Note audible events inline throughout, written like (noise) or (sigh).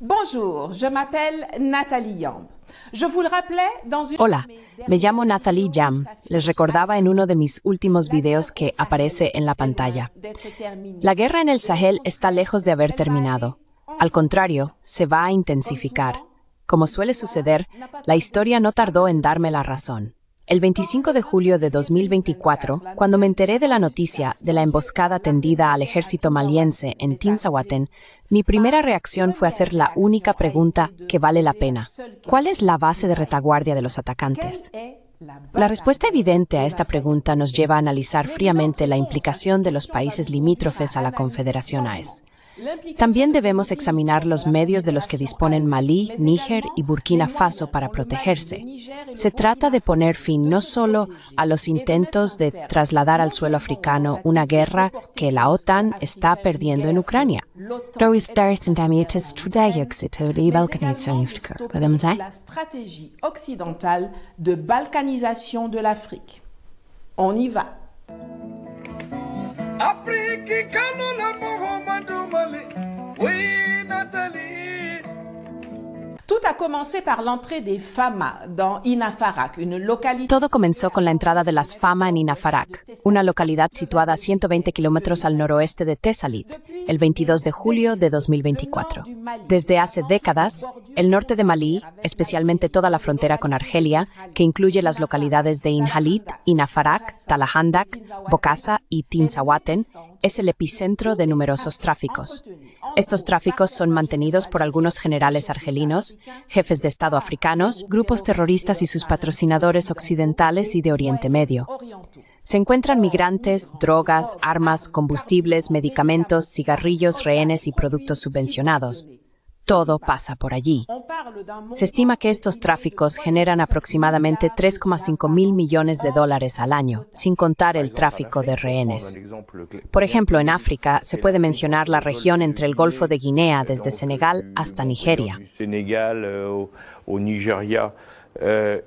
Bonjour, je m'appelle Nathalie Hola, me llamo Nathalie Yam. Les recordaba en uno de mis últimos videos que aparece en la pantalla. La guerra en el Sahel está lejos de haber terminado. Al contrario, se va a intensificar. Como suele suceder, la historia no tardó en darme la razón. El 25 de julio de 2024, cuando me enteré de la noticia de la emboscada tendida al ejército maliense en Tinsawaten, mi primera reacción fue hacer la única pregunta que vale la pena. ¿Cuál es la base de retaguardia de los atacantes? La respuesta evidente a esta pregunta nos lleva a analizar fríamente la implicación de los países limítrofes a la Confederación AES. También debemos examinar los medios de los que disponen Malí, Níger y Burkina Faso para protegerse. Se trata de poner fin no solo a los intentos de trasladar al suelo africano una guerra que la OTAN está perdiendo en Ucrania. La estrategia occidental de balcanización de áfrica On y Afriki kanula moho mandumali. We Natalie. Fama Todo comenzó con la entrada de las Fama en Inafarak, una localidad situada a 120 kilómetros al noroeste de Tesalit, el 22 de julio de 2024. Desde hace décadas, el norte de Malí, especialmente toda la frontera con Argelia, que incluye las localidades de Inhalit, Inafarak, Talahandak, Bokassa y Tinsawaten, es el epicentro de numerosos tráficos. Estos tráficos son mantenidos por algunos generales argelinos, jefes de Estado africanos, grupos terroristas y sus patrocinadores occidentales y de Oriente Medio. Se encuentran migrantes, drogas, armas, combustibles, medicamentos, cigarrillos, rehenes y productos subvencionados. Todo pasa por allí. Se estima que estos tráficos generan aproximadamente 3,5 mil millones de dólares al año, sin contar el tráfico de rehenes. Por ejemplo, en África se puede mencionar la región entre el Golfo de Guinea desde Senegal hasta Nigeria. Eh, Euh,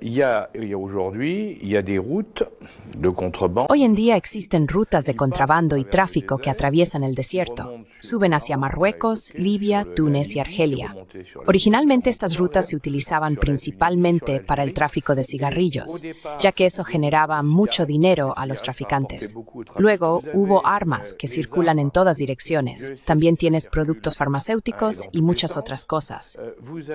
Hoy en día existen rutas de contrabando y tráfico que atraviesan el desierto. Suben hacia Marruecos, Libia, Túnez y Argelia. Originalmente estas rutas se utilizaban principalmente para el tráfico de cigarrillos, ya que eso generaba mucho dinero a los traficantes. Luego hubo armas que circulan en todas direcciones. También tienes productos farmacéuticos y muchas otras cosas.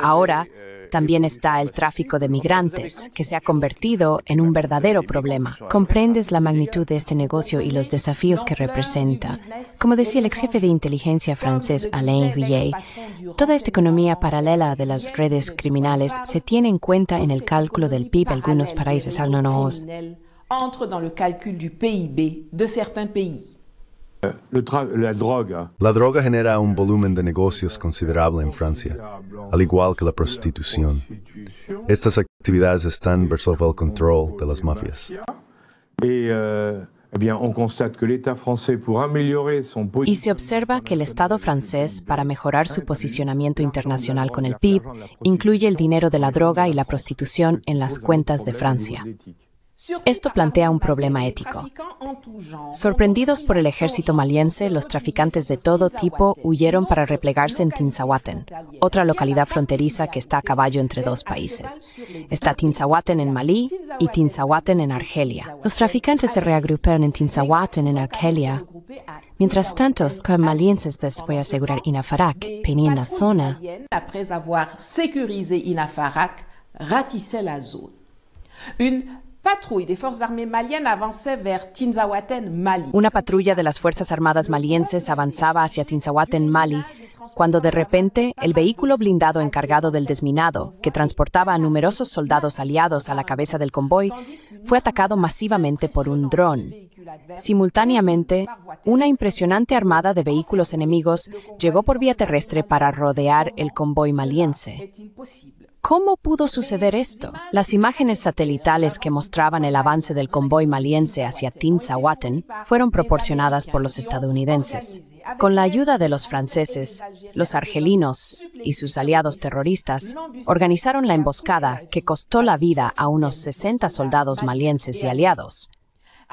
Ahora también está el tráfico de migrantes, que se ha convertido en un verdadero problema. Comprendes la magnitud de este negocio y los desafíos que representa. Como decía el ex jefe de inteligencia francés Alain Huillet, toda esta economía paralela de las redes criminales se tiene en cuenta en el cálculo del PIB de algunos países entre la droga. La droga genera un volumen de negocios considerable en Francia, al igual que la prostitución. Estas actividades están bajo el control de las mafias. Euh, eh y se observa que el Estado francés, para mejorar su posicionamiento internacional con el PIB, incluye el dinero de la droga y la prostitución en las cuentas de Francia. Esto plantea un problema ético. Sorprendidos por el ejército maliense, los traficantes de todo tipo huyeron para replegarse en Tinsawaten, otra localidad fronteriza que está a caballo entre dos países. Está Tinsawaten en Malí y Tinsawaten en Argelia. Los traficantes se reagruparon en Tinsawaten en Argelia. Mientras tanto, los malienses después de asegurar Inafarak, Penina la zona. Una patrulla de las Fuerzas Armadas malienses avanzaba hacia Tinzahuaten, Mali, cuando de repente el vehículo blindado encargado del desminado, que transportaba a numerosos soldados aliados a la cabeza del convoy, fue atacado masivamente por un dron. Simultáneamente, una impresionante armada de vehículos enemigos llegó por vía terrestre para rodear el convoy maliense. ¿Cómo pudo suceder esto? Las imágenes satelitales que mostraban el avance del convoy maliense hacia Tinsawaten fueron proporcionadas por los estadounidenses. Con la ayuda de los franceses, los argelinos y sus aliados terroristas organizaron la emboscada que costó la vida a unos 60 soldados malienses y aliados.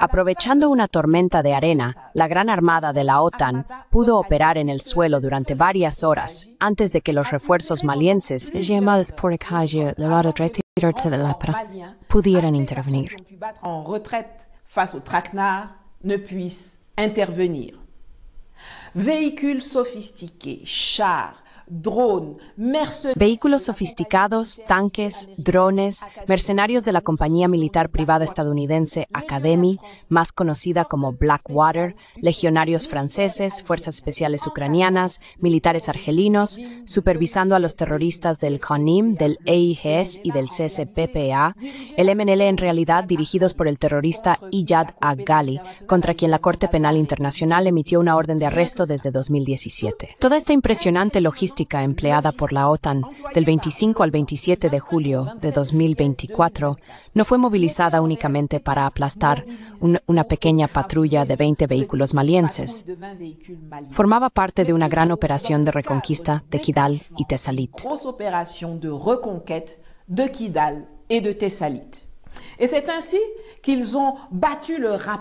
Aprovechando una tormenta de arena, la gran armada de la OTAN pudo operar en el suelo durante varias horas antes de que los refuerzos malienses, por pudieran intervenir. Véhicules sofisticados, chars, Vehículos sofisticados, tanques, drones, mercenarios de la compañía militar privada estadounidense Academy, más conocida como Blackwater, legionarios franceses, fuerzas especiales ucranianas, militares argelinos, supervisando a los terroristas del CONIM, del EIGS y del CSPPA el MNL en realidad dirigidos por el terrorista Iyad Aghali contra quien la Corte Penal Internacional emitió una orden de arresto desde 2017. Toda esta impresionante logística empleada por la OTAN del 25 al 27 de julio de 2024 no fue movilizada únicamente para aplastar una pequeña patrulla de 20 vehículos malienses. Formaba parte de una gran operación de reconquista de Kidal y Tesalit.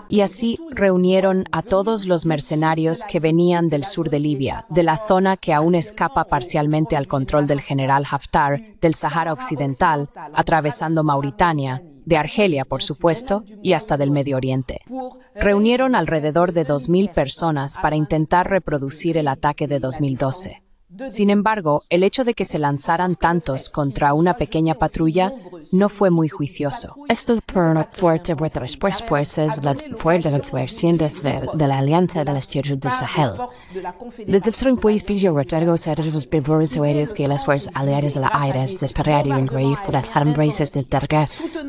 Y así reunieron a todos los mercenarios que venían del sur de Libia, de la zona que aún escapa parcialmente al control del general Haftar, del Sahara Occidental, atravesando Mauritania, de Argelia, por supuesto, y hasta del Medio Oriente. Reunieron alrededor de 2.000 personas para intentar reproducir el ataque de 2012. Sin embargo, el hecho de que se lanzaran tantos contra una pequeña patrulla no fue muy juicioso. Esto fuerte después, pues es la fuerza de los comerciantes de, la Alianza de las Tierras del Sahel. Desde el Strong Police pidió retargo a los primeros aéreos que las fuerzas aliadas de la AIRES despegaron por las armas de carga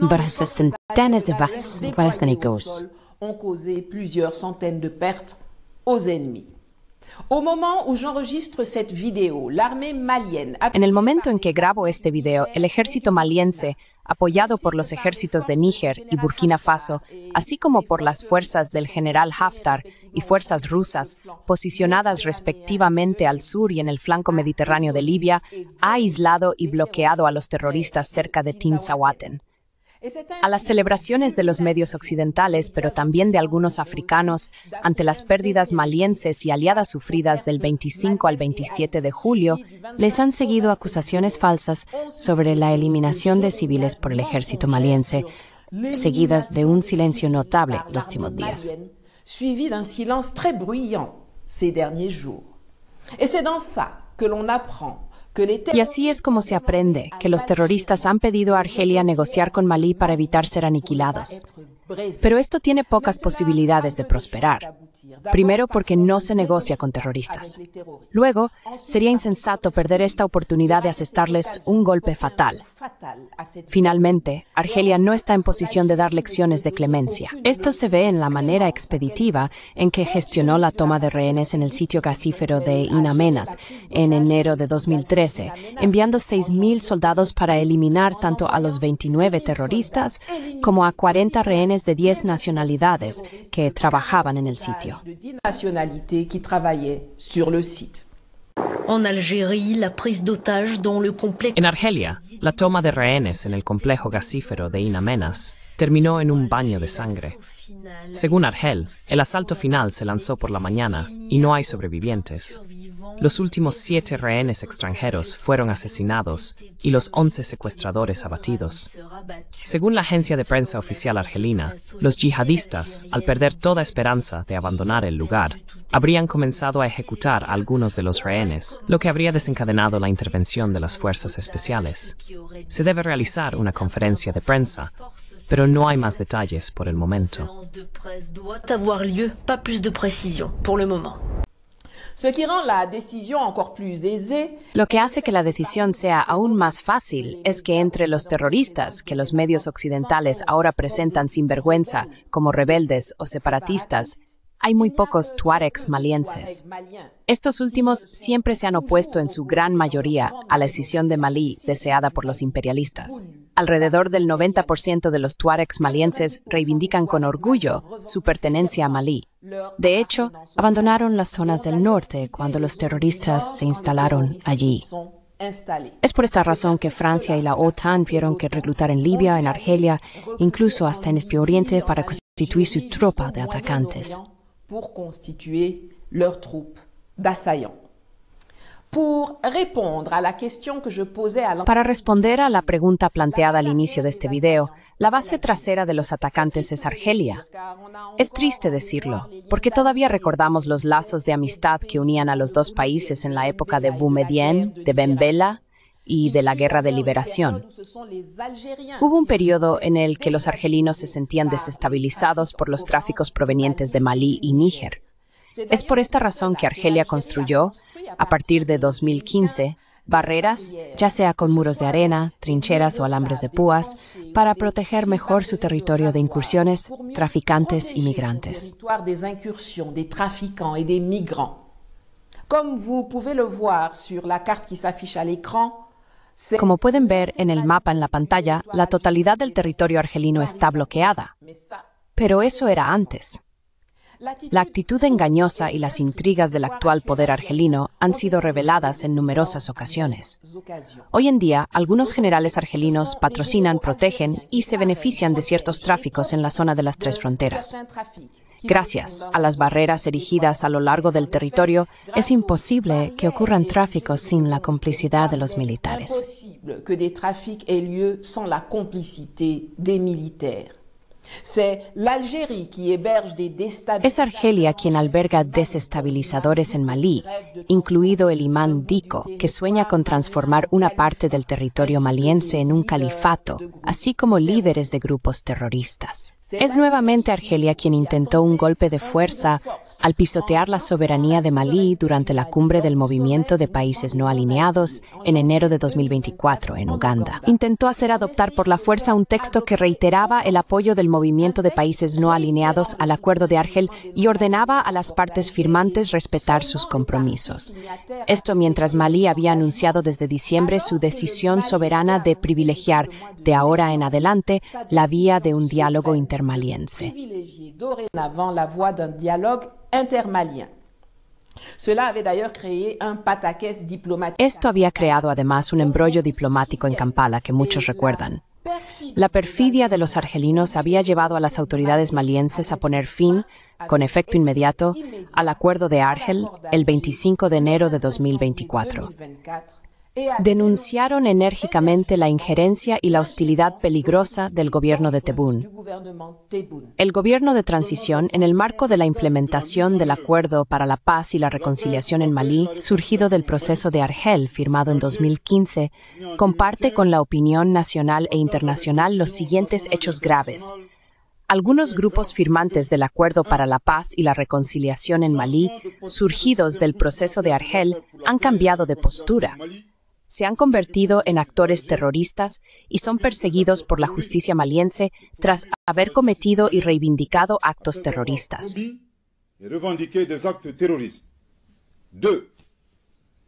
para centenas de bajas palestinos. Han causado plusieurs centenas de pertes aux ennemis. En el momento en que grabo este video, el ejército maliense, apoyado por los ejércitos de Níger y Burkina Faso, así como por las fuerzas del general Haftar y fuerzas rusas, posicionadas respectivamente al sur y en el flanco mediterráneo de Libia, ha aislado y bloqueado a los terroristas cerca de Tinsawaten a las celebraciones de los medios occidentales, pero también de algunos africanos, ante las pérdidas malienses y aliadas sufridas del 25 al 27 de julio, les han seguido acusaciones falsas sobre la eliminación de civiles por el ejército maliense, seguidas de un silencio notable los últimos días. ces derniers jours. Et que l'on y así es como se aprende que los terroristas han pedido a Argelia negociar con Malí para evitar ser aniquilados. Pero esto tiene pocas posibilidades de prosperar. Primero porque no se negocia con terroristas. Luego, sería insensato perder esta oportunidad de asestarles un golpe fatal Finalmente, Argelia no está en posición de dar lecciones de clemencia. Esto se ve en la manera expeditiva en que gestionó la toma de rehenes en el sitio gasífero de Inamenas en enero de 2013, enviando 6.000 soldados para eliminar tanto a los 29 terroristas como a 40 rehenes de 10 nacionalidades que trabajaban en el sitio. En Argelia, la toma de rehenes en el complejo gasífero de Inamenas terminó en un baño de sangre. Según Argel, el asalto final se lanzó por la mañana y no hay sobrevivientes. Los últimos siete rehenes extranjeros fueron asesinados y los once secuestradores abatidos. Según la agencia de prensa oficial argelina, los yihadistas, al perder toda esperanza de abandonar el lugar, habrían comenzado a ejecutar a algunos de los rehenes, lo que habría desencadenado la intervención de las fuerzas especiales. Se debe realizar una conferencia de prensa, pero no hay más detalles por el momento. Lo que hace que la decisión sea aún más fácil es que entre los terroristas que los medios occidentales ahora presentan sin vergüenza como rebeldes o separatistas, hay muy pocos tuaregs malienses. Estos últimos siempre se han opuesto en su gran mayoría a la decisión de Malí deseada por los imperialistas. Alrededor del 90% de los tuaregs malienses reivindican con orgullo su pertenencia a Malí. De hecho, abandonaron las zonas del norte cuando los terroristas se instalaron allí. Es por esta razón que Francia y la OTAN tuvieron que reclutar en Libia, en Argelia, incluso hasta en Espio Oriente para constituir su tropa de atacantes. Para responder a la pregunta planteada al inicio de este video, la base trasera de los atacantes es Argelia. Es triste decirlo, porque todavía recordamos los lazos de amistad que unían a los dos países en la época de Boumedien, de Benbella y de la Guerra de Liberación. Hubo un periodo en el que los argelinos se sentían desestabilizados por los tráficos provenientes de Malí y Níger. Es por esta razón que Argelia construyó, a partir de 2015, barreras, ya sea con muros de arena, trincheras o alambres de púas, para proteger mejor su territorio de incursiones, traficantes y migrantes. Como pueden ver en el mapa en la pantalla, la totalidad del territorio argelino está bloqueada. Pero eso era antes. La actitud engañosa y las intrigas del actual poder argelino han sido reveladas en numerosas ocasiones. Hoy en día, algunos generales argelinos patrocinan, protegen y se benefician de ciertos tráficos en la zona de las tres fronteras. Gracias a las barreras erigidas a lo largo del territorio, es imposible que ocurran tráficos sin la complicidad de los militares. Es Argelia quien alberga desestabilizadores en Malí, incluido el imán Dico, que sueña con transformar una parte del territorio maliense en un califato, así como líderes de grupos terroristas. Es nuevamente Argelia quien intentó un golpe de fuerza al pisotear la soberanía de Malí durante la cumbre del movimiento de países no alineados en enero de 2024 en Uganda. Intentó hacer adoptar por la fuerza un texto que reiteraba el apoyo del movimiento de países no alineados al acuerdo de Argel y ordenaba a las partes firmantes respetar sus compromisos. Esto mientras Malí había anunciado desde diciembre su decisión soberana de privilegiar de ahora en adelante la vía de un diálogo internacional esto había creado además un embrollo diplomático en Kampala que muchos recuerdan. La perfidia de los argelinos había llevado a las autoridades malienses a poner fin, con efecto inmediato, al acuerdo de Argel el 25 de enero de 2024 denunciaron enérgicamente la injerencia y la hostilidad peligrosa del gobierno de Tebún. El gobierno de transición, en el marco de la implementación del Acuerdo para la Paz y la Reconciliación en Malí, surgido del proceso de Argel firmado en 2015, comparte con la opinión nacional e internacional los siguientes hechos graves. Algunos grupos firmantes del Acuerdo para la Paz y la Reconciliación en Malí, surgidos del proceso de Argel, han cambiado de postura se han convertido en actores terroristas y son perseguidos por la justicia maliense tras haber cometido y reivindicado actos terroristas.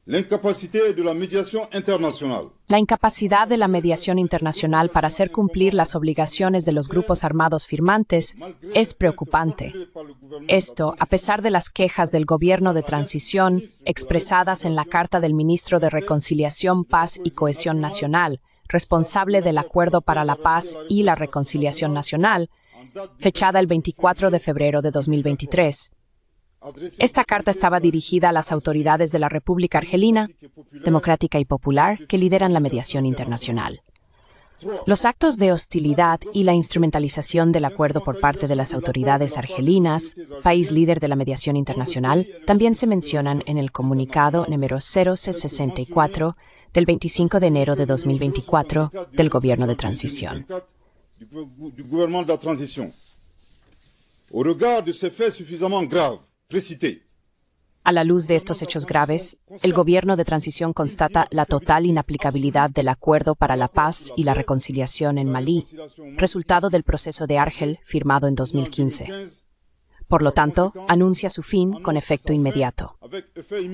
La incapacidad de la mediación internacional. para hacer cumplir las obligaciones de los grupos armados firmantes es preocupante. Esto, a pesar de las quejas del gobierno de transición expresadas en la carta del ministro de Reconciliación, Paz y Cohesión Nacional, responsable del Acuerdo para la Paz y la Reconciliación Nacional, fechada el 24 de febrero de 2023 esta carta estaba dirigida a las autoridades de la República Argelina, democrática y popular, que lideran la mediación internacional. Los actos de hostilidad y la instrumentalización del acuerdo por parte de las autoridades argelinas, país líder de la mediación internacional, también se mencionan en el comunicado número 0664 del 25 de enero de 2024 del Gobierno de Transición. A la luz de estos hechos graves, el gobierno de transición constata la total inaplicabilidad del Acuerdo para la Paz y la Reconciliación en Malí, resultado del proceso de Argel firmado en 2015. Por lo tanto, anuncia su fin con efecto inmediato.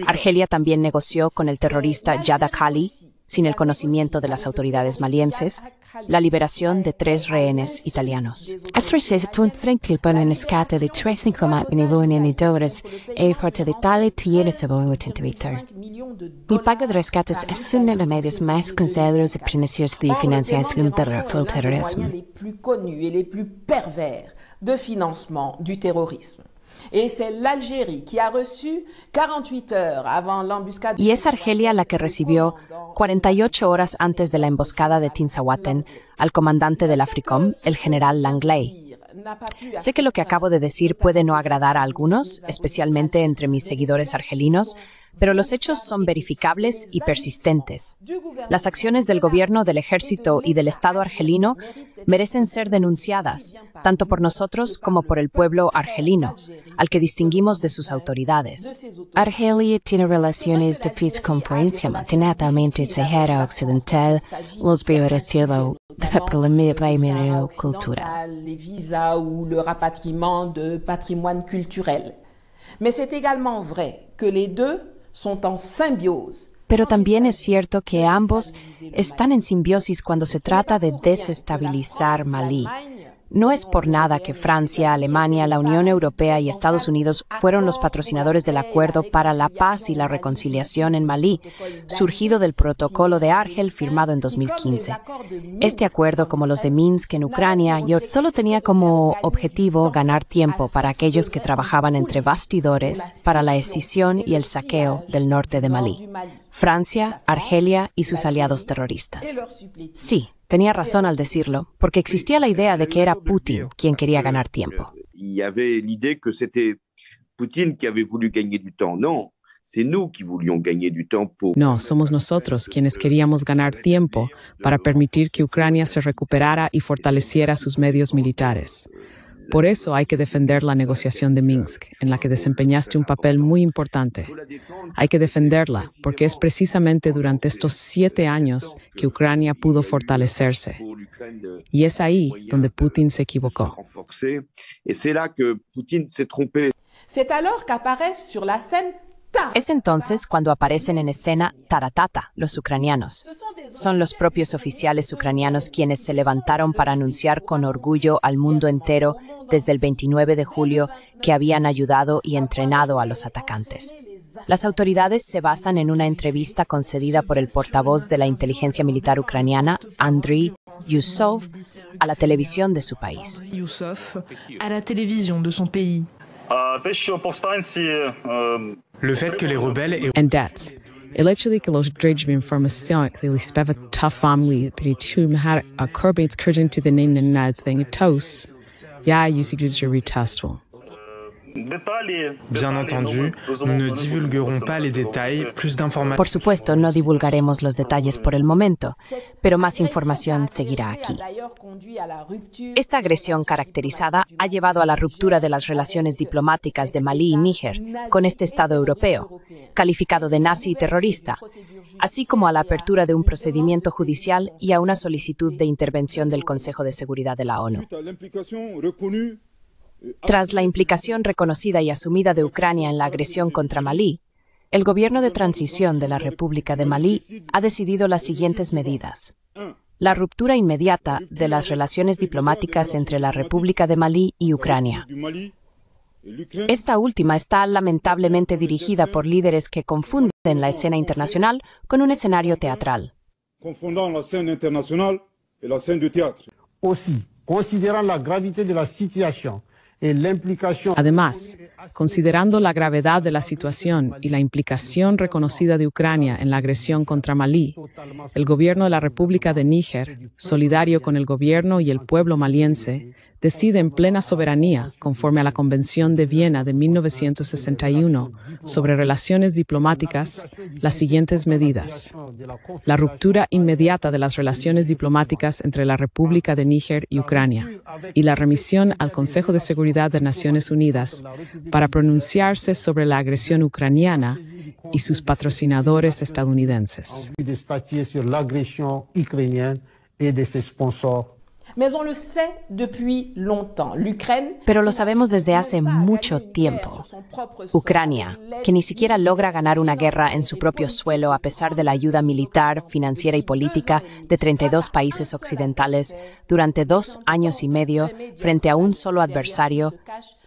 Argelia también negoció con el terrorista Yada Khali sin el conocimiento de las autoridades malienses, la liberación de tres rehenes italianos. A strisce fu un trintilpano in rescate de 3,5 millones de dólares e parte de d'Italia tiene sobre Twitter. El pago de rescates es uno de los medios más considerados y perniciosos de financiación del terrorismo. de financement du terrorisme. Y es Argelia la que recibió 48 horas antes de la emboscada de Tinsawaten, al comandante del AFRICOM, el general Langley. Sé que lo que acabo de decir puede no agradar a algunos, especialmente entre mis seguidores argelinos, pero los hechos son verificables y persistentes. Las acciones del gobierno, del ejército y del Estado argelino merecen ser denunciadas, tanto por nosotros como por el pueblo argelino, al que distinguimos de sus autoridades. Argelia tiene relaciones de Francia, mantenidamente Sahara Occidental, los primeros de la cultural. que pero también es cierto que ambos están en simbiosis cuando se trata de desestabilizar Malí. No es por nada que Francia, Alemania, la Unión Europea y Estados Unidos fueron los patrocinadores del Acuerdo para la Paz y la Reconciliación en Malí, surgido del Protocolo de Argel firmado en 2015. Este acuerdo, como los de Minsk en Ucrania, solo tenía como objetivo ganar tiempo para aquellos que trabajaban entre bastidores para la escisión y el saqueo del norte de Malí. Francia, Argelia y sus aliados terroristas. Sí, Tenía razón al decirlo, porque existía la idea de que era Putin quien quería ganar tiempo. no, somos nosotros quienes queríamos ganar tiempo para permitir que Ucrania se recuperara y fortaleciera sus medios militares. Por eso hay que defender la negociación de Minsk, en la que desempeñaste un papel muy importante. Hay que defenderla, porque es precisamente durante estos siete años que Ucrania pudo fortalecerse. Y es ahí donde Putin se equivocó. Es entonces cuando aparecen en escena Taratata, los ucranianos. Son los propios oficiales ucranianos quienes se levantaron para anunciar con orgullo al mundo entero desde el 29 de julio que habían ayudado y entrenado a los atacantes. Las autoridades se basan en una entrevista concedida por el portavoz de la inteligencia militar ucraniana, Andriy Yusov, a la televisión de su país. la televisión de que Yeah, you should dus retest wel. Por supuesto, no divulgaremos los detalles por el momento, pero más información seguirá aquí. Esta agresión caracterizada ha llevado a la ruptura de las relaciones diplomáticas de Malí y Níger con este Estado europeo, calificado de nazi y terrorista, así como a la apertura de un procedimiento judicial y a una solicitud de intervención del Consejo de Seguridad de la ONU. Tras la implicación reconocida y asumida de Ucrania en la agresión contra Malí, el gobierno de transición de la República de Malí ha decidido las siguientes medidas. La ruptura inmediata de las relaciones diplomáticas entre la República de Malí y Ucrania. Esta última está lamentablemente dirigida por líderes que confunden la escena internacional con un escenario teatral. la escena la de la situación Además, eh, considerando la gravedad de la situación y la implicación reconocida de Ucrania en la agresión contra Malí, el gobierno de la República de Níger, solidario con el gobierno y el pueblo maliense, decide en plena soberanía, conforme a la Convención de Viena de 1961 sobre relaciones diplomáticas, las siguientes medidas. La ruptura inmediata de las relaciones diplomáticas entre la República de Níger y Ucrania y la remisión al Consejo de Seguridad de Naciones Unidas para pronunciarse sobre la agresión ucraniana y sus patrocinadores estadounidenses. Pero lo sabemos desde hace mucho tiempo. Ucrania, que ni siquiera logra ganar una guerra en su propio suelo a pesar de la ayuda militar, financiera y política de 32 países occidentales durante dos años y medio frente a un solo adversario,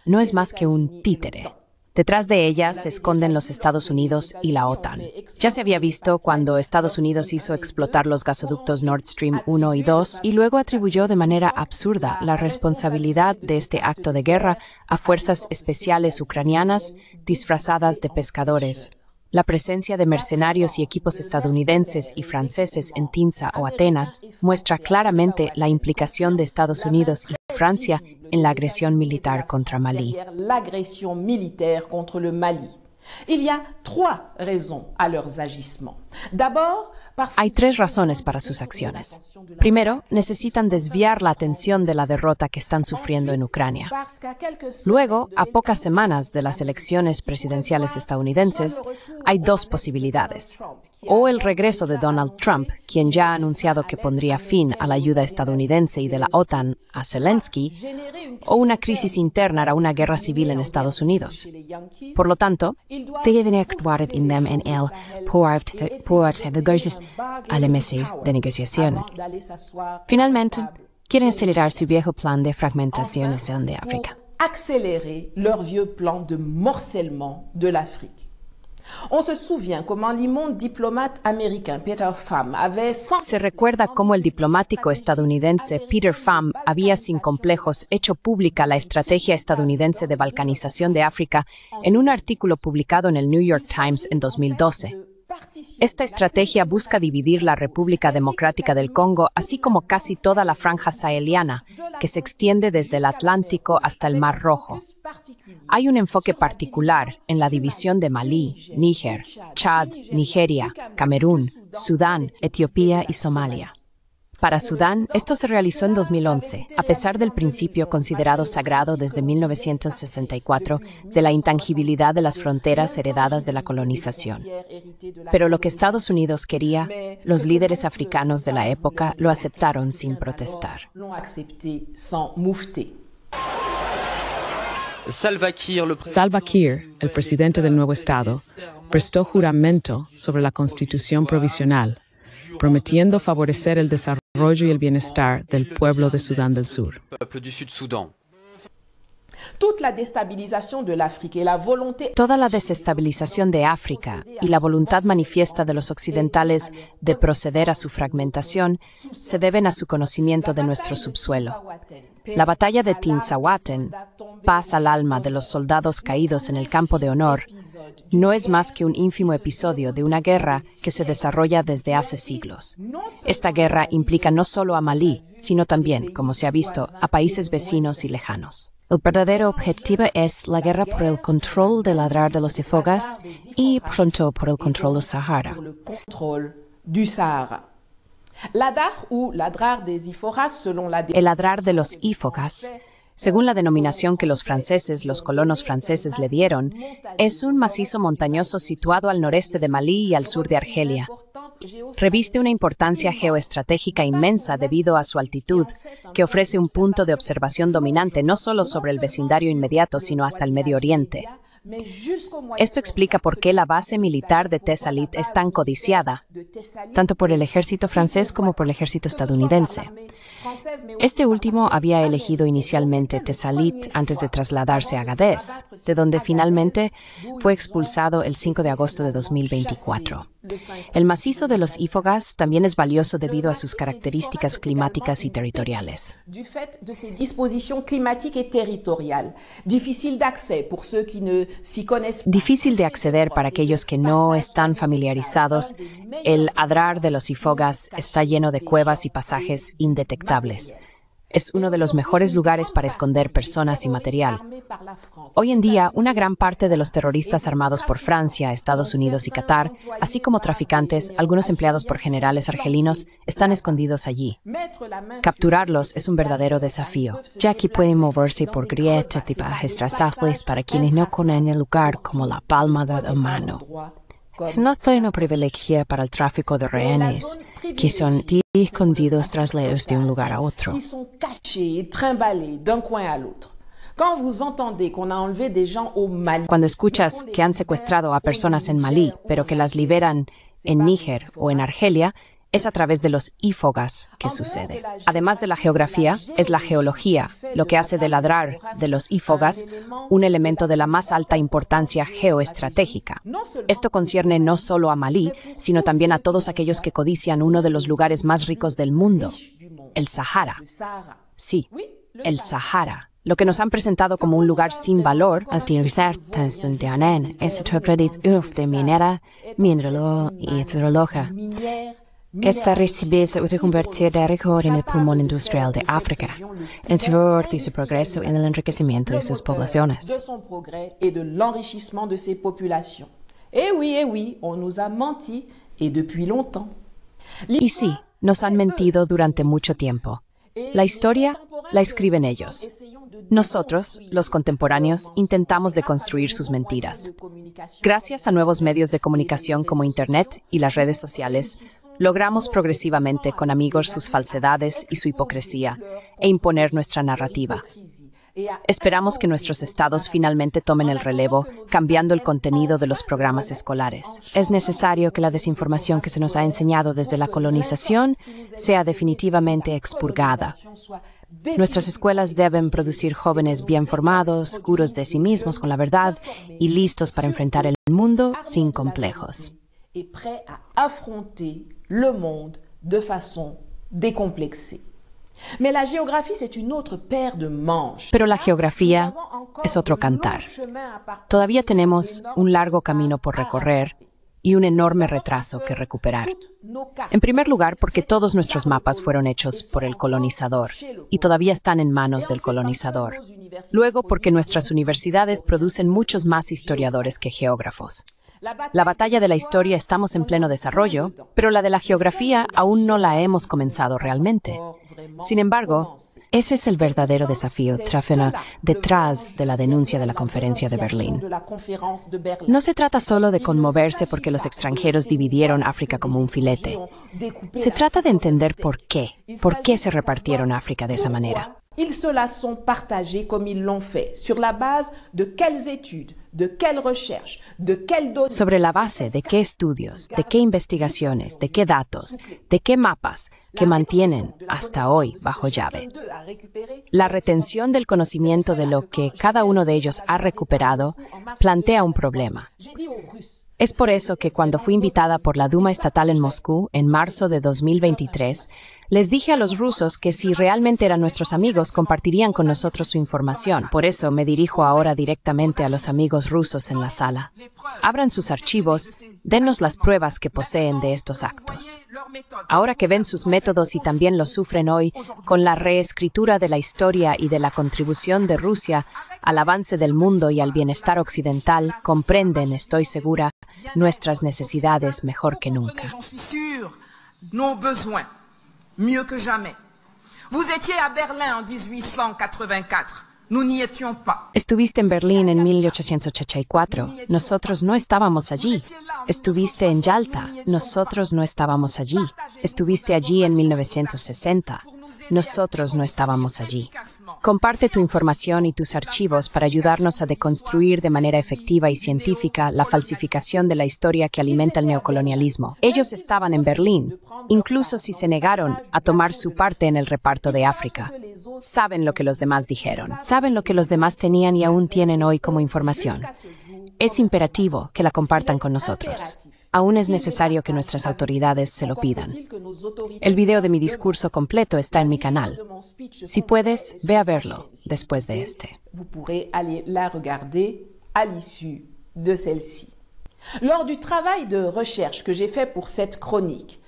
no es más que un títere Detrás de ellas se esconden los Estados Unidos y la OTAN. Ya se había visto cuando Estados Unidos hizo explotar los gasoductos Nord Stream 1 y 2 y luego atribuyó de manera absurda la responsabilidad de este acto de guerra a fuerzas especiales ucranianas disfrazadas de pescadores. La presencia de mercenarios y equipos estadounidenses y franceses en Tinza o Atenas muestra claramente la implicación de Estados Unidos y Francia en la agresión militar contra Malí. Hay tres razones para sus acciones. Primero, necesitan desviar la atención de la derrota que están sufriendo en Ucrania. Luego, a pocas semanas de las elecciones presidenciales estadounidenses, hay dos posibilidades o el regreso de Donald Trump, quien ya ha anunciado que pondría fin a la ayuda estadounidense y de la OTAN a Zelensky, o una crisis interna a una guerra civil en Estados Unidos. Por lo tanto, deben actuar en them en el al de negociación. Finalmente, quieren acelerar su viejo plan de fragmentación de África se Se recuerda cómo el diplomático estadounidense Peter Pham había sin complejos hecho pública la estrategia estadounidense de balcanización de África en un artículo publicado en el New York Times en 2012. Esta estrategia busca dividir la República Democrática del Congo, así como casi toda la franja saheliana, que se extiende desde el Atlántico hasta el Mar Rojo. Hay un enfoque particular en la división de Malí, Níger, Chad, Nigeria, Camerún, Sudán, Etiopía y Somalia. Para Sudán, esto se realizó en 2011, a pesar del principio considerado sagrado desde 1964 de la intangibilidad de las fronteras heredadas de la colonización. Pero lo que Estados Unidos quería, los líderes africanos de la época lo aceptaron sin protestar. Salva Kiir, el presidente del nuevo Estado, prestó juramento sobre la Constitución Provisional prometiendo favorecer el desarrollo y el bienestar del pueblo de Sudán del Sur. Toda la desestabilización de África y la voluntad manifiesta de los occidentales de proceder a su fragmentación se deben a su conocimiento de nuestro subsuelo. La batalla de Tinsawaten, pasa al alma de los soldados caídos en el campo de honor, no es más que un ínfimo episodio de una guerra que se desarrolla desde hace siglos. Esta guerra implica no solo a Malí, sino también, como se ha visto, a países vecinos y lejanos. El verdadero objetivo es la guerra por el control del ladrar de los ifogas y pronto por el control del Sahara. El ladrar de los ifogas según la denominación que los franceses, los colonos franceses le dieron, es un macizo montañoso situado al noreste de Malí y al sur de Argelia. Reviste una importancia geoestratégica inmensa debido a su altitud, que ofrece un punto de observación dominante no solo sobre el vecindario inmediato, sino hasta el Medio Oriente. Esto explica por qué la base militar de Tessalit es tan codiciada, tanto por el ejército francés como por el ejército estadounidense. Este último había elegido inicialmente Tesalit antes de trasladarse a Gadez, de donde finalmente fue expulsado el 5 de agosto de 2024. El macizo de los ífogas también es valioso debido a sus características climáticas y territoriales. difícil de acceder para aquellos que no están familiarizados. El adrar de los ífogas está lleno de cuevas y pasajes indetectables es uno de los mejores lugares para esconder personas y material. Hoy en día, una gran parte de los terroristas armados por Francia, Estados Unidos y Qatar, así como traficantes, algunos empleados por generales argelinos, están escondidos allí. Capturarlos es un verdadero desafío, ya que pueden moverse por grietas y bajes trazables para quienes no conocen el lugar como la palma de la mano. No soy una privilegia para el tráfico de rehenes, que son escondidos tras de un lugar a otro. Cuando escuchas que han secuestrado a personas en Malí, pero que las liberan en Níger o en Argelia, es a través de los ífogas que sucede. Además de la geografía, es la geología lo que hace de ladrar de los ífogas un elemento de la más alta importancia geoestratégica. Esto concierne no solo a Malí, sino también a todos aquellos que codician uno de los lugares más ricos del mundo, el Sahara. Sí, el Sahara lo que nos han presentado como un lugar sin valor, esta ha convertido de rigor en el pulmón industrial de África, en su progreso en el enriquecimiento de sus poblaciones. Y sí, nos han mentido durante mucho tiempo. La historia la escriben ellos. Nosotros, los contemporáneos, intentamos deconstruir sus mentiras. Gracias a nuevos medios de comunicación como Internet y las redes sociales, Logramos progresivamente con amigos sus falsedades y su hipocresía e imponer nuestra narrativa. Esperamos que nuestros estados finalmente tomen el relevo, cambiando el contenido de los programas escolares. Es necesario que la desinformación que se nos ha enseñado desde la colonización sea definitivamente expurgada. Nuestras escuelas deben producir jóvenes bien formados, seguros de sí mismos con la verdad y listos para enfrentar el mundo sin complejos le monde de façon décomplexée. Pero la geografía es otro cantar. Todavía tenemos un largo camino por recorrer y un enorme retraso que recuperar. En primer lugar, porque todos nuestros mapas fueron hechos por el colonizador y todavía están en manos del colonizador. Luego, porque nuestras universidades producen muchos más historiadores que geógrafos. La batalla de la historia estamos en pleno desarrollo, pero la de la geografía aún no la hemos comenzado realmente. Sin embargo, ese es el verdadero desafío, Trafena, detrás de la denuncia de la conferencia de Berlín. No se trata solo de conmoverse porque los extranjeros dividieron África como un filete. Se trata de entender este por qué, por qué se repartieron África de esa manera se la sont partagés comme ils l'ont fait, sur la base de quelles études, de de Sobre la base de qué estudios, de qué investigaciones, de qué datos, de qué mapas que mantienen hasta hoy bajo llave. La retención del conocimiento de lo que cada uno de ellos ha recuperado plantea un problema. Es por eso que cuando fui invitada por la Duma Estatal en Moscú en marzo de 2023, les dije a los rusos que si realmente eran nuestros amigos compartirían con nosotros su información. Por eso me dirijo ahora directamente a los amigos rusos en la sala. Abran sus archivos, dennos las pruebas que poseen de estos actos. Ahora que ven sus métodos y también los sufren hoy, con la reescritura de la historia y de la contribución de Rusia al avance del mundo y al bienestar occidental, comprenden, estoy segura, nuestras necesidades mejor que nunca mieux que jamais. Vous étiez à Berlin en 1884. Estuviste en Berlín en 1884. Nosotros no estábamos allí. Estuviste en Yalta. Nosotros no estábamos allí. Estuviste allí en 1960. Nosotros no estábamos allí. Comparte tu información y tus archivos para ayudarnos a deconstruir de manera efectiva y científica la falsificación de la historia que alimenta el neocolonialismo. Ellos estaban en Berlín, incluso si se negaron a tomar su parte en el reparto de África. Saben lo que los demás dijeron, saben lo que los demás tenían y aún tienen hoy como información. Es imperativo que la compartan con nosotros aún es necesario que nuestras autoridades se lo pidan. El video de mi discurso completo está en mi canal. Si puedes, ve a verlo después de este. de celle-ci. Lors du travail de recherche que j'ai fait pour cette chronique,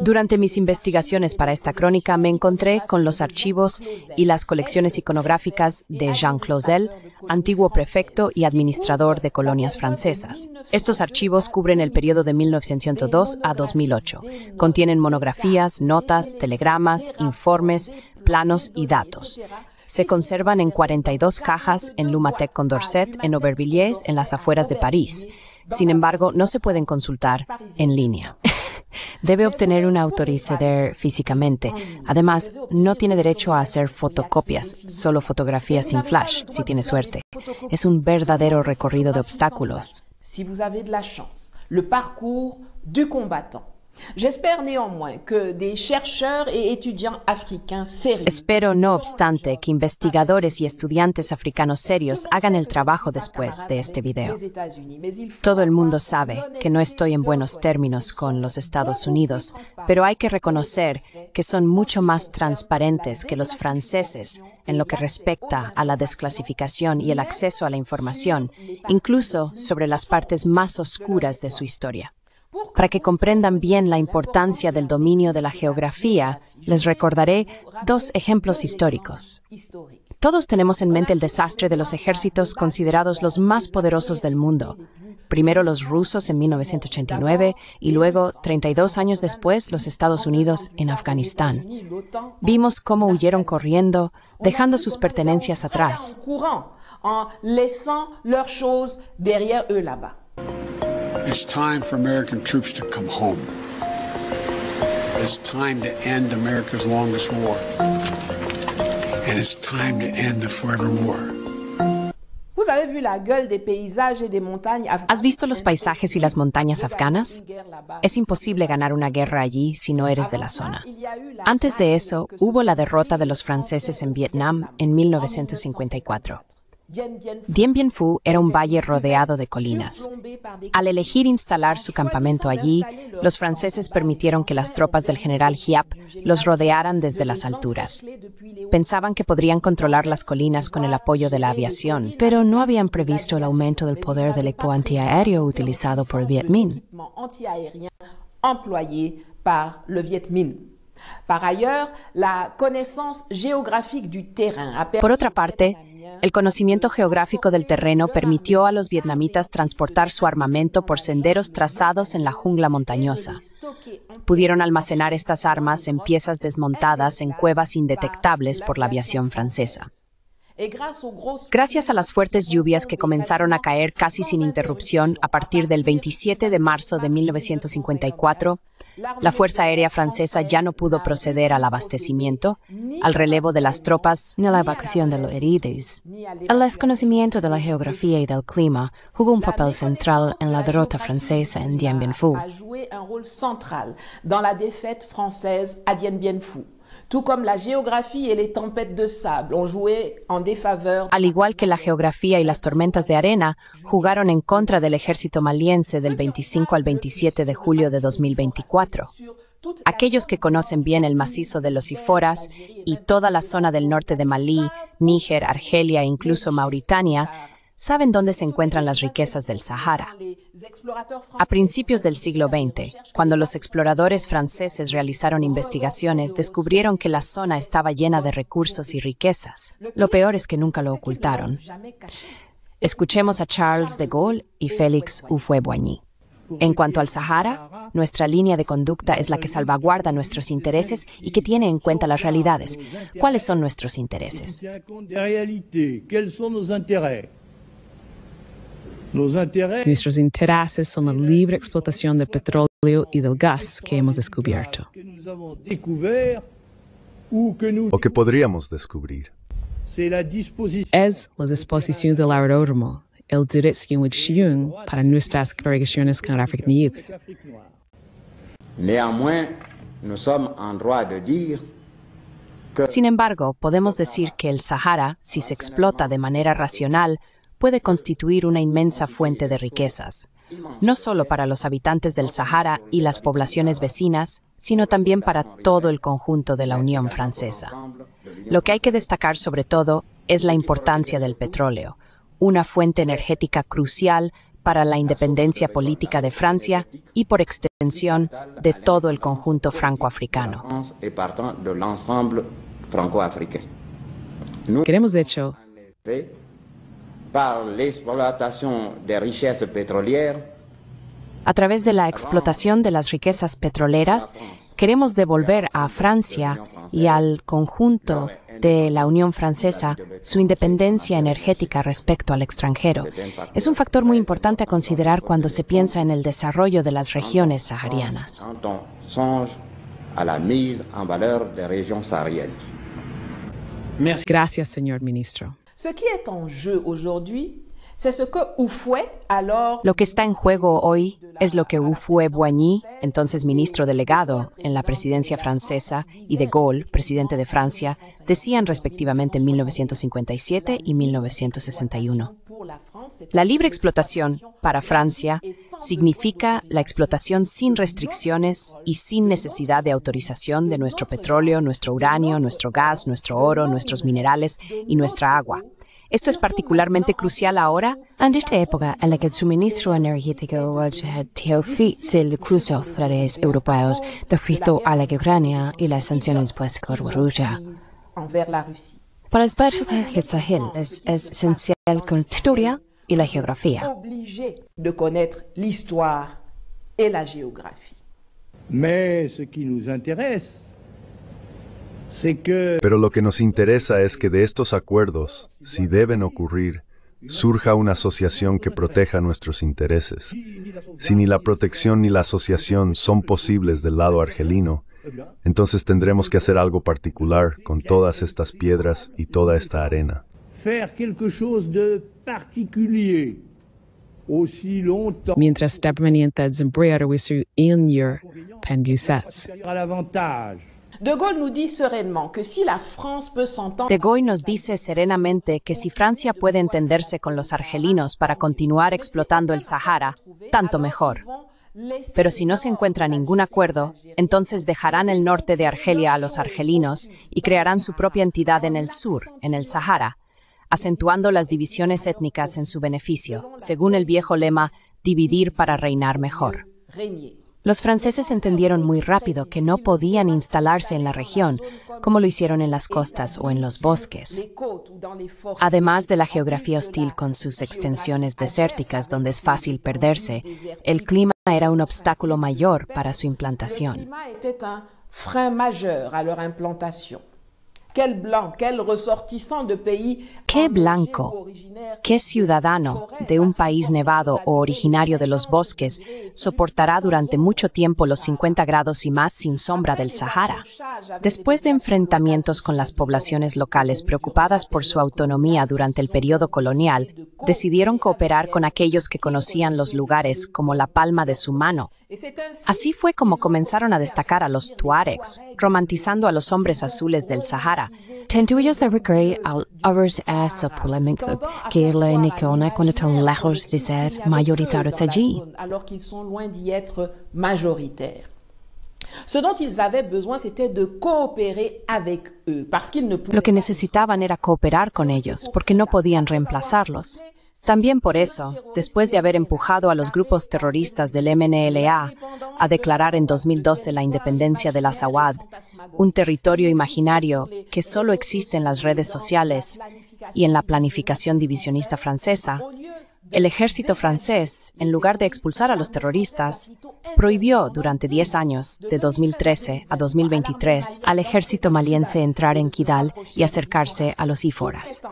durante mis investigaciones para esta crónica me encontré con los archivos y las colecciones iconográficas de Jean Clausel, antiguo prefecto y administrador de colonias francesas. Estos archivos cubren el periodo de 1902 a 2008. Contienen monografías, notas, telegramas, informes, planos y datos se conservan en 42 cajas en Lumatec Condorcet, en Aubervilliers, en las afueras de París. Sin embargo, no se pueden consultar en línea. (laughs) Debe obtener un autorizador físicamente. Además, no tiene derecho a hacer fotocopias, solo fotografías sin flash, si tiene suerte. Es un verdadero recorrido de obstáculos. Si vous avez la chance, parcours du combattant. Espero no obstante que investigadores y estudiantes africanos serios hagan el trabajo después de este video. Todo el mundo sabe que no estoy en buenos términos con los Estados Unidos, pero hay que reconocer que son mucho más transparentes que los franceses en lo que respecta a la desclasificación y el acceso a la información, incluso sobre las partes más oscuras de su historia. Para que comprendan bien la importancia del dominio de la geografía, les recordaré dos ejemplos históricos. Todos tenemos en mente el desastre de los ejércitos considerados los más poderosos del mundo. Primero los rusos en 1989 y luego, 32 años después, los Estados Unidos en Afganistán. Vimos cómo huyeron corriendo, dejando sus pertenencias atrás. It's time for American troops to come home. It's time to end America's longest war. And it's time to end the forever war. ¿Has visto los paisajes y las montañas afganas? Es imposible ganar una guerra allí si no eres de la zona. Antes de eso, hubo la derrota de los franceses en Vietnam en 1954. Dien Bien Phu era un valle rodeado de colinas. Al elegir instalar su campamento allí, los franceses permitieron que las tropas del general Hiap los rodearan desde las alturas. Pensaban que podrían controlar las colinas con el apoyo de la aviación, pero no habían previsto el aumento del poder del equipo antiaéreo utilizado por el Viet Minh. Por otra parte, el conocimiento geográfico del terreno permitió a los vietnamitas transportar su armamento por senderos trazados en la jungla montañosa. Pudieron almacenar estas armas en piezas desmontadas en cuevas indetectables por la aviación francesa. Gracias a las fuertes lluvias que comenzaron a caer casi sin interrupción a partir del 27 de marzo de 1954, la Fuerza Aérea Francesa ya no pudo proceder al abastecimiento, al relevo de las tropas, ni a la evacuación de los heridos. El desconocimiento de la geografía y del clima jugó un papel central en la derrota francesa en Dien Bien Phu la de sable en Al igual que la geografía y las tormentas de arena, jugaron en contra del ejército maliense del 25 al 27 de julio de 2024. Aquellos que conocen bien el macizo de los Iforas y toda la zona del norte de Malí, Níger, Argelia e incluso Mauritania saben dónde se encuentran las riquezas del Sahara. A principios del siglo XX, cuando los exploradores franceses realizaron investigaciones, descubrieron que la zona estaba llena de recursos y riquezas. Lo peor es que nunca lo ocultaron. Escuchemos a Charles de Gaulle y Félix Houphouët-Boigny. En cuanto al Sahara, nuestra línea de conducta es la que salvaguarda nuestros intereses y que tiene en cuenta las realidades. ¿Cuáles son nuestros intereses? Nuestros intereses son la libre explotación del petróleo y del gas que hemos descubierto. O que podríamos descubrir. Es la disposición del aeródromo, el dirección para nuestras congregaciones canafricanas. Sin embargo, podemos decir que el Sahara, si se explota de manera racional, puede constituir una inmensa fuente de riquezas, no solo para los habitantes del Sahara y las poblaciones vecinas, sino también para todo el conjunto de la Unión Francesa. Lo que hay que destacar sobre todo es la importancia del petróleo, una fuente energética crucial para la independencia política de Francia y por extensión de todo el conjunto franco-africano. Queremos, de hecho, a través de la explotación de las riquezas petroleras, queremos devolver a Francia y al conjunto de la Unión Francesa su independencia energética respecto al extranjero. Es un factor muy importante a considerar cuando se piensa en el desarrollo de las regiones saharianas. Gracias, señor ministro qui est en jeu aujourd'hui, lo que está en juego hoy es lo que Ufue Boigny, entonces ministro delegado en la presidencia francesa, y de Gaulle, presidente de Francia, decían respectivamente en 1957 y 1961. La libre explotación, para Francia, significa la explotación sin restricciones y sin necesidad de autorización de nuestro petróleo, nuestro uranio, nuestro gas, nuestro oro, nuestros minerales y nuestra agua. Esto es particularmente crucial ahora. En esta época en la que el suministro energético se incluso para los europeos debido a la Ucrania y las sanciones pues por Rusia. Para el Sahel es, esencial la historia y la geografía. la pero lo que nos interesa es que de estos acuerdos, si deben ocurrir, surja una asociación que proteja nuestros intereses. Si ni la protección ni la asociación son posibles del lado argelino, entonces tendremos que hacer algo particular con todas estas piedras y toda esta arena de Mientras De Gaulle nous dit nos dice serenamente que si Francia puede entenderse con los argelinos para continuar explotando el Sahara, tanto mejor. Pero si no se encuentra ningún acuerdo, entonces dejarán el norte de Argelia a los argelinos y crearán su propia entidad en el sur, en el Sahara, acentuando las divisiones étnicas en su beneficio, según el viejo lema dividir para reinar mejor. Los franceses entendieron muy rápido que no podían instalarse en la región, como lo hicieron en las costas o en los bosques. Además de la geografía hostil con sus extensiones desérticas donde es fácil perderse, el clima era un obstáculo mayor para su implantación qué blanco, qué ciudadano de un país nevado o originario de los bosques soportará durante mucho tiempo los 50 grados y más sin sombra del Sahara. Después de enfrentamientos con las poblaciones locales preocupadas por su autonomía durante el periodo colonial, decidieron cooperar con aquellos que conocían los lugares como la palma de su mano. Así fue como comenzaron a destacar a los Tuaregs, romantizando a los hombres azules del Sahara Tentujos de Recrey al others as a polemic que la Nikona cuando están lejos de ser mayoritarios allí. Alors qu'ils sont loin d'y être majoritaires. Ce dont ils avaient besoin, c'était de coopérer avec eux, parce qu'ils ne pouvaient Lo que necesitaban era cooperar con ellos, porque no podían reemplazarlos. También por eso, después de haber empujado a los grupos terroristas del MNLA a declarar en 2012 la independencia de la un territorio imaginario que solo existe en las redes sociales y en la planificación divisionista francesa, el ejército francés, en lugar de expulsar a los terroristas, prohibió durante 10 años, de 2013 a 2023, al ejército maliense entrar en Kidal y acercarse a los Iforas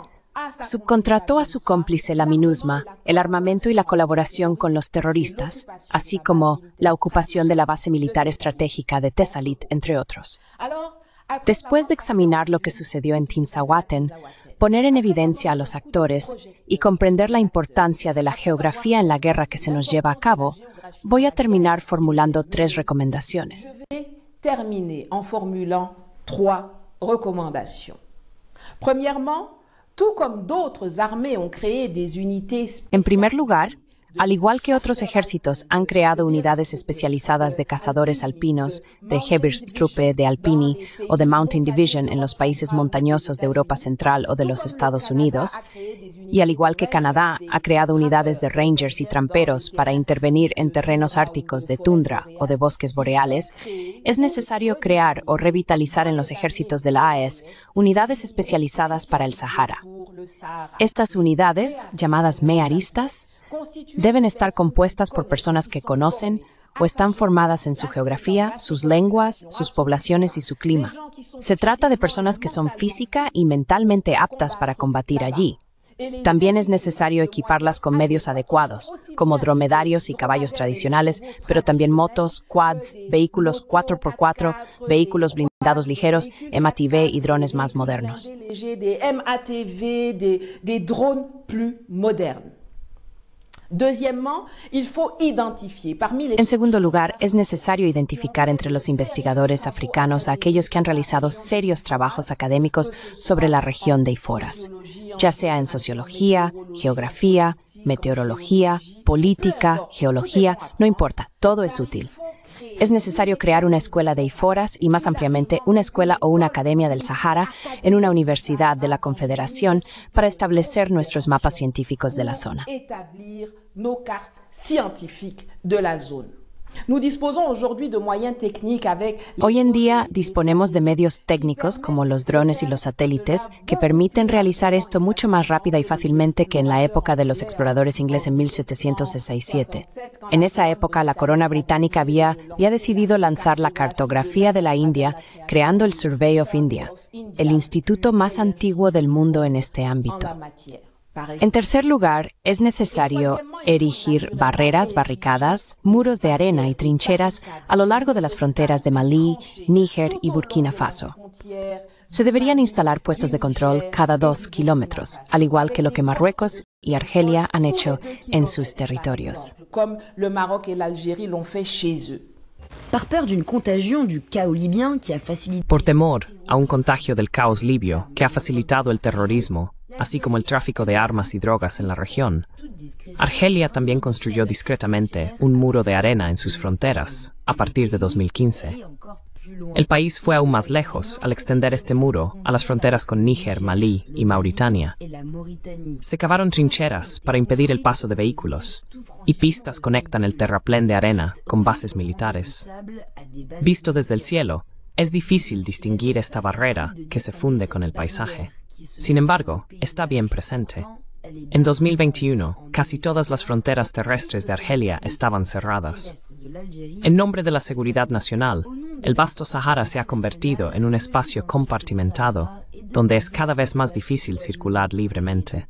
subcontrató a su cómplice la MINUSMA, el armamento y la colaboración con los terroristas, así como la ocupación de la base militar estratégica de Tesalit, entre otros. Después de examinar lo que sucedió en Tinsawaten, poner en evidencia a los actores y comprender la importancia de la geografía en la guerra que se nos lleva a cabo, voy a terminar formulando tres recomendaciones. Tout comme d'autres armées ont créé des unités en premier lieu. Al igual que otros ejércitos, han creado unidades especializadas de cazadores alpinos, de Trupe de Alpini o de Mountain Division en los países montañosos de Europa Central o de los Estados Unidos. Y al igual que Canadá, ha creado unidades de rangers y tramperos para intervenir en terrenos árticos de tundra o de bosques boreales. Es necesario crear o revitalizar en los ejércitos de la AES unidades especializadas para el Sahara. Estas unidades, llamadas mearistas, deben estar compuestas por personas que conocen o están formadas en su geografía, sus lenguas, sus poblaciones y su clima. Se trata de personas que son física y mentalmente aptas para combatir allí. También es necesario equiparlas con medios adecuados, como dromedarios y caballos tradicionales, pero también motos, quads, vehículos 4x4, vehículos blindados ligeros, MATV y drones más modernos. En segundo lugar, es necesario identificar entre los investigadores africanos a aquellos que han realizado serios trabajos académicos sobre la región de Iforas, ya sea en sociología, geografía, meteorología, política, geología, no importa, todo es útil. Es necesario crear una escuela de IFORAS y más ampliamente una escuela o una academia del Sahara en una universidad de la Confederación para establecer nuestros mapas científicos de la zona. Hoy en día disponemos de medios técnicos como los drones y los satélites que permiten realizar esto mucho más rápida y fácilmente que en la época de los exploradores ingleses en 1767. En esa época la corona británica había, decidido lanzar la cartografía de la India creando el Survey of India, el instituto más antiguo del mundo en este ámbito. En tercer lugar, es necesario erigir barreras, barricadas, muros de arena y trincheras a lo largo de las fronteras de Malí, Níger y Burkina Faso. Se deberían instalar puestos de control cada dos kilómetros, al igual que lo que Marruecos y Argelia han hecho en sus territorios. Por temor a un contagio del caos libio que ha facilitado el terrorismo, así como el tráfico de armas y drogas en la región. Argelia también construyó discretamente un muro de arena en sus fronteras a partir de 2015. El país fue aún más lejos al extender este muro a las fronteras con Níger, Malí y Mauritania. Se cavaron trincheras para impedir el paso de vehículos y pistas conectan el terraplén de arena con bases militares. Visto desde el cielo, es difícil distinguir esta barrera que se funde con el paisaje. Sin embargo, está bien presente. En 2021, casi todas las fronteras terrestres de Argelia estaban cerradas. En nombre de la seguridad nacional, el vasto Sahara se ha convertido en un espacio compartimentado donde es cada vez más difícil circular libremente.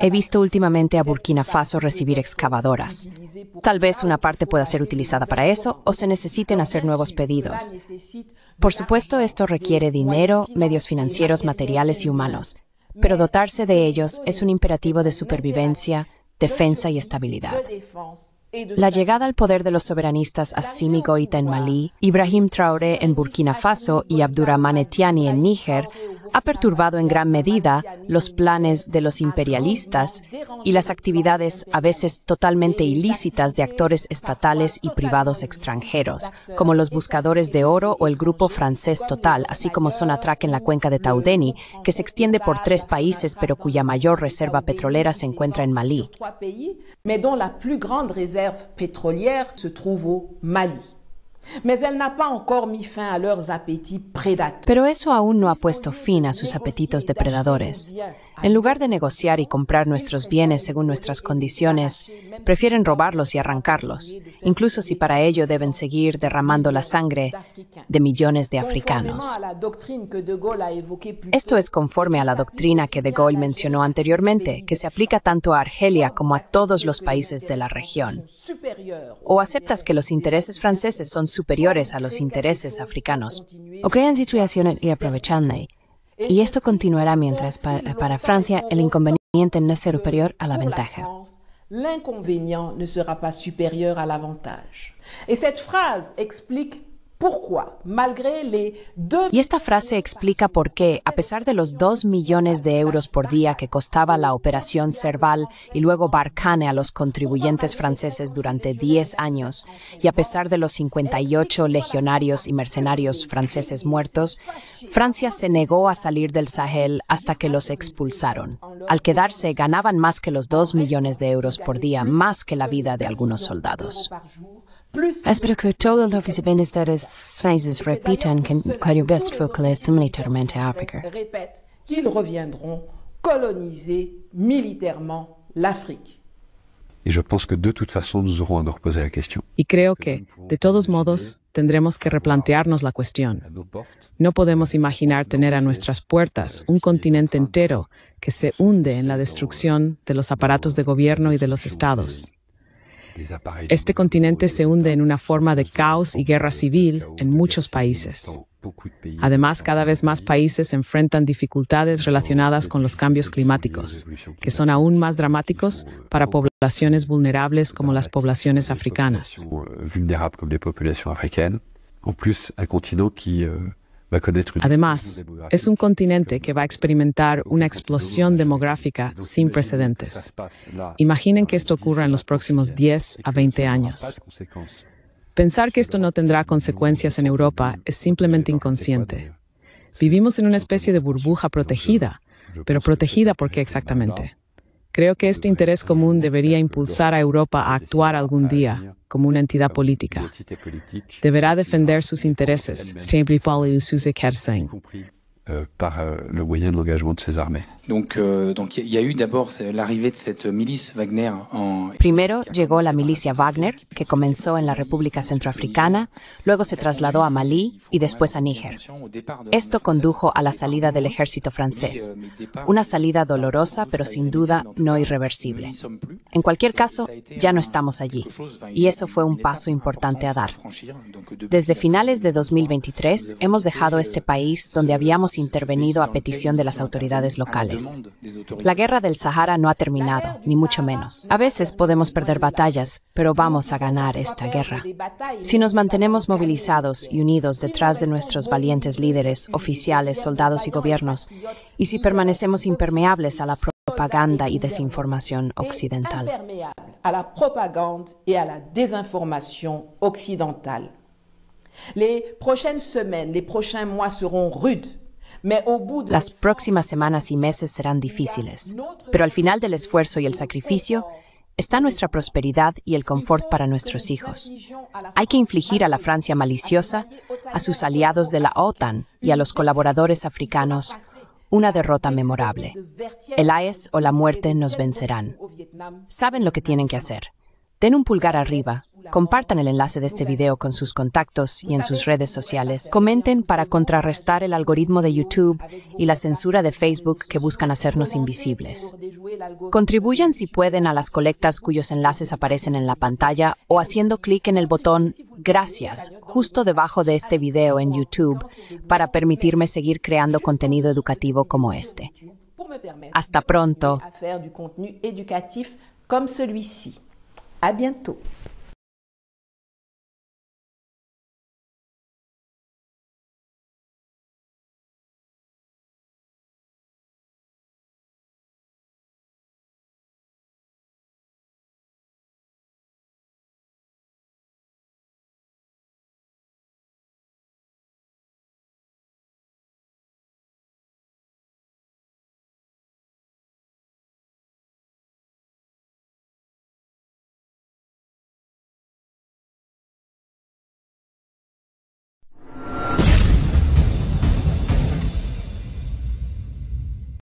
He visto últimamente a Burkina Faso recibir excavadoras. Tal vez una parte pueda ser utilizada para eso o se necesiten hacer nuevos pedidos. Por supuesto, esto requiere dinero, medios financieros, materiales y humanos pero dotarse de ellos es un imperativo de supervivencia, defensa y estabilidad. La llegada al poder de los soberanistas Assimi Goita en Malí, Ibrahim Traoré en Burkina Faso y Abdurrahmane Etiani en Níger ha perturbado en gran medida los planes de los imperialistas y las actividades a veces totalmente ilícitas de actores estatales y privados extranjeros, como los buscadores de oro o el grupo francés Total, así como Sonatrach en la cuenca de Taudeni, que se extiende por tres países pero cuya mayor reserva petrolera se encuentra en Malí réserve pétrolière se trouve au Mali. Mais elle n'a pas encore mis fin à leurs appétits prédateurs. Pero eso aún no ha puesto fin a sus apetitos depredadores. En lugar de negociar y comprar nuestros bienes según nuestras condiciones, prefieren robarlos y arrancarlos, incluso si para ello deben seguir derramando la sangre de millones de africanos. Esto es conforme a la doctrina que De Gaulle mencionó anteriormente, que se aplica tanto a Argelia como a todos los países de la región. O aceptas que los intereses franceses son superiores a los intereses africanos, o crean situaciones y aprovechanle y esto continuará mientras pa para Francia el inconveniente no es superior a la ventaja. L'inconvénient ne sera pas supérieur à l'avantage. Et cette phrase explique y esta frase explica por qué, a pesar de los 2 millones de euros por día que costaba la operación Cerval y luego Barcane a los contribuyentes franceses durante 10 años, y a pesar de los 58 legionarios y mercenarios franceses muertos, Francia se negó a salir del Sahel hasta que los expulsaron. Al quedarse, ganaban más que los 2 millones de euros por día, más que la vida de algunos soldados. Espero que todos los estas países repitan que Caribes Foucault es militarmente África. qu'ils reviendront coloniser África. Y Et que de toute façon, nous aurons à la Y creo que, de todos modos, tendremos que replantearnos la cuestión. No podemos imaginar tener a nuestras puertas un continente entero que se hunde en la destrucción de los aparatos de gobierno y de los estados. Este continente se hunde en una forma de caos y guerra civil en muchos países. Además, cada vez más países enfrentan dificultades relacionadas con los cambios climáticos, que son aún más dramáticos para poblaciones vulnerables como las poblaciones africanas. Además, es un continente que va a experimentar una explosión demográfica sin precedentes. Imaginen que esto ocurra en los próximos 10 a 20 años. Pensar que esto no tendrá consecuencias en Europa es simplemente inconsciente. Vivimos en una especie de burbuja protegida, pero protegida por qué exactamente? Creo que este interés común debería impulsar a Europa a actuar algún día como una entidad política. Deberá defender sus intereses, siempre y Primero llegó la milicia Wagner, que comenzó en la República Centroafricana, luego se trasladó a Malí y después a Níger. Esto condujo a la salida del ejército francés, una salida dolorosa pero sin duda no irreversible. En cualquier caso, ya no estamos allí, y eso fue un paso importante a dar. Desde finales de 2023 hemos dejado este país donde habíamos intervenido a petición de las autoridades locales. La guerra del Sahara no ha terminado, ni mucho menos. A veces podemos perder batallas, pero vamos a ganar esta guerra. Si nos mantenemos movilizados y unidos detrás de nuestros valientes líderes, oficiales, soldados y gobiernos, y si permanecemos impermeables a la propaganda y desinformación occidental. Las la desinformación occidental. Les las próximas semanas y meses serán difíciles, pero al final del esfuerzo y el sacrificio está nuestra prosperidad y el confort para nuestros hijos. Hay que infligir a la Francia maliciosa, a sus aliados de la OTAN y a los colaboradores africanos una derrota memorable. El AES o la muerte nos vencerán. Saben lo que tienen que hacer. Den un pulgar arriba Compartan el enlace de este video con sus contactos y en sus redes sociales. Comenten para contrarrestar el algoritmo de YouTube y la censura de Facebook que buscan hacernos invisibles. Contribuyan si pueden a las colectas cuyos enlaces aparecen en la pantalla o haciendo clic en el botón Gracias justo debajo de este video en YouTube para permitirme seguir creando contenido educativo como este. Hasta pronto.